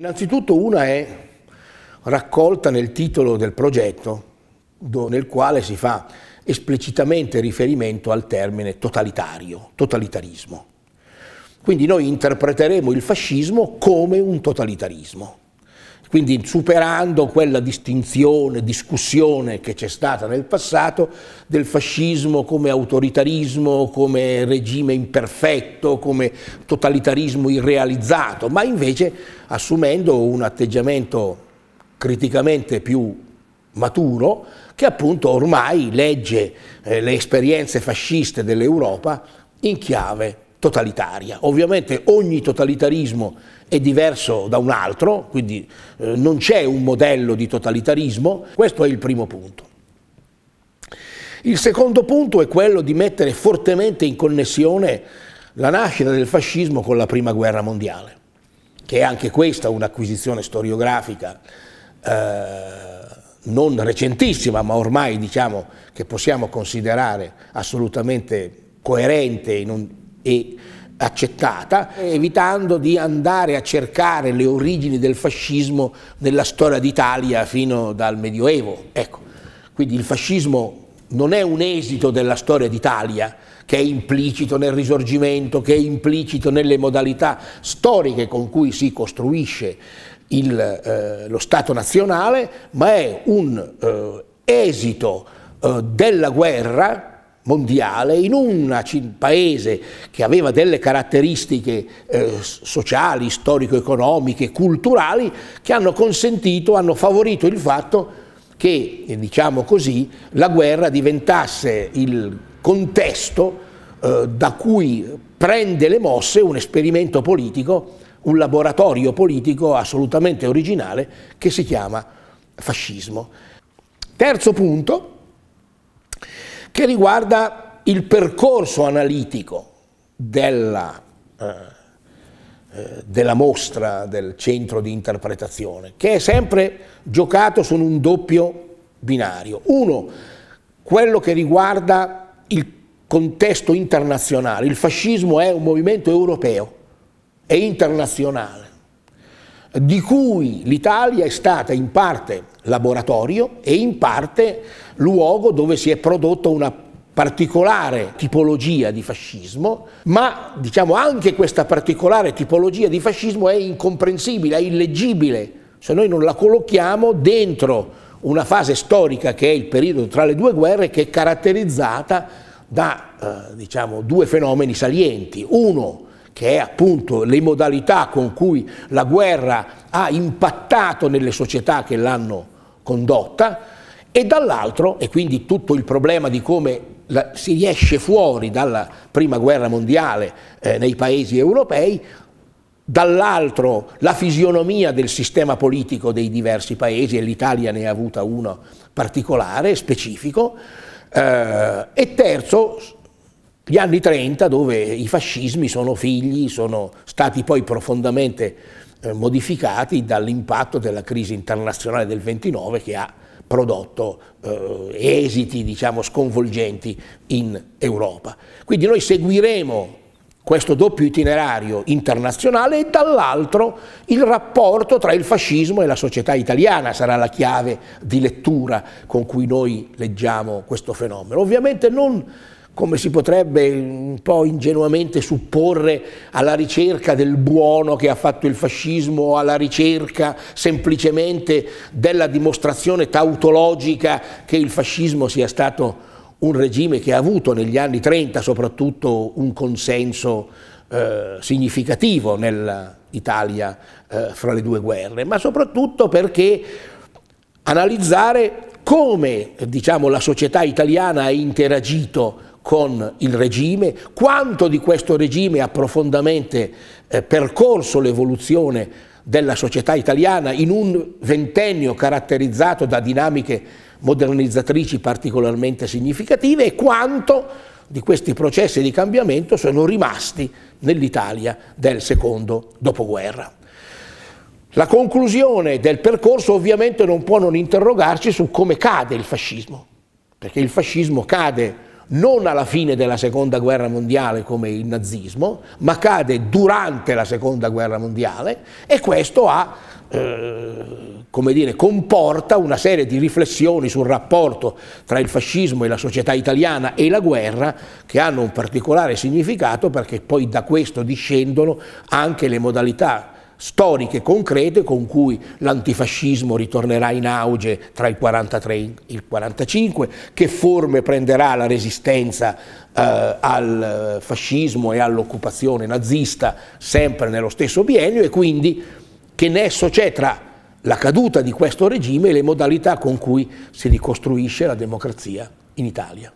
Innanzitutto una è raccolta nel titolo del progetto nel quale si fa esplicitamente riferimento al termine totalitario, totalitarismo. Quindi noi interpreteremo il fascismo come un totalitarismo. Quindi superando quella distinzione, discussione che c'è stata nel passato del fascismo come autoritarismo, come regime imperfetto, come totalitarismo irrealizzato, ma invece assumendo un atteggiamento criticamente più maturo che appunto ormai legge eh, le esperienze fasciste dell'Europa in chiave totalitaria. Ovviamente ogni totalitarismo è diverso da un altro, quindi eh, non c'è un modello di totalitarismo, questo è il primo punto. Il secondo punto è quello di mettere fortemente in connessione la nascita del fascismo con la Prima Guerra Mondiale, che è anche questa un'acquisizione storiografica eh, non recentissima, ma ormai diciamo che possiamo considerare assolutamente coerente in un e accettata, evitando di andare a cercare le origini del fascismo nella storia d'Italia fino dal Medioevo. Ecco, quindi il fascismo non è un esito della storia d'Italia che è implicito nel risorgimento, che è implicito nelle modalità storiche con cui si costruisce il, eh, lo Stato nazionale, ma è un eh, esito eh, della guerra mondiale in un paese che aveva delle caratteristiche eh, sociali, storico-economiche, culturali, che hanno consentito, hanno favorito il fatto che, eh, diciamo così, la guerra diventasse il contesto eh, da cui prende le mosse un esperimento politico, un laboratorio politico assolutamente originale che si chiama fascismo. Terzo punto, che riguarda il percorso analitico della, eh, eh, della mostra del centro di interpretazione, che è sempre giocato su un doppio binario. Uno, quello che riguarda il contesto internazionale. Il fascismo è un movimento europeo, e internazionale di cui l'Italia è stata in parte laboratorio e in parte luogo dove si è prodotta una particolare tipologia di fascismo, ma diciamo anche questa particolare tipologia di fascismo è incomprensibile, è illeggibile, se noi non la collochiamo dentro una fase storica che è il periodo tra le due guerre che è caratterizzata da eh, diciamo, due fenomeni salienti. Uno, che è appunto le modalità con cui la guerra ha impattato nelle società che l'hanno condotta, e dall'altro, e quindi tutto il problema di come la, si riesce fuori dalla prima guerra mondiale eh, nei paesi europei, dall'altro la fisionomia del sistema politico dei diversi paesi, e l'Italia ne ha avuta uno particolare, specifico, eh, e terzo gli anni 30 dove i fascismi sono figli, sono stati poi profondamente eh, modificati dall'impatto della crisi internazionale del 29 che ha prodotto eh, esiti diciamo, sconvolgenti in Europa. Quindi noi seguiremo questo doppio itinerario internazionale e dall'altro il rapporto tra il fascismo e la società italiana sarà la chiave di lettura con cui noi leggiamo questo fenomeno. Ovviamente non come si potrebbe un po' ingenuamente supporre alla ricerca del buono che ha fatto il fascismo, alla ricerca semplicemente della dimostrazione tautologica che il fascismo sia stato un regime che ha avuto negli anni 30 soprattutto un consenso eh, significativo nell'Italia eh, fra le due guerre, ma soprattutto perché analizzare come diciamo, la società italiana ha interagito con il regime, quanto di questo regime ha profondamente eh, percorso l'evoluzione della società italiana in un ventennio caratterizzato da dinamiche modernizzatrici particolarmente significative e quanto di questi processi di cambiamento sono rimasti nell'Italia del secondo dopoguerra. La conclusione del percorso ovviamente non può non interrogarci su come cade il fascismo, perché il fascismo cade non alla fine della seconda guerra mondiale come il nazismo, ma cade durante la seconda guerra mondiale e questo ha, eh, come dire, comporta una serie di riflessioni sul rapporto tra il fascismo e la società italiana e la guerra che hanno un particolare significato perché poi da questo discendono anche le modalità storiche concrete con cui l'antifascismo ritornerà in auge tra il 43 e il 45, che forme prenderà la resistenza eh, al fascismo e all'occupazione nazista sempre nello stesso biennio e quindi che nesso c'è tra la caduta di questo regime e le modalità con cui si ricostruisce la democrazia in Italia.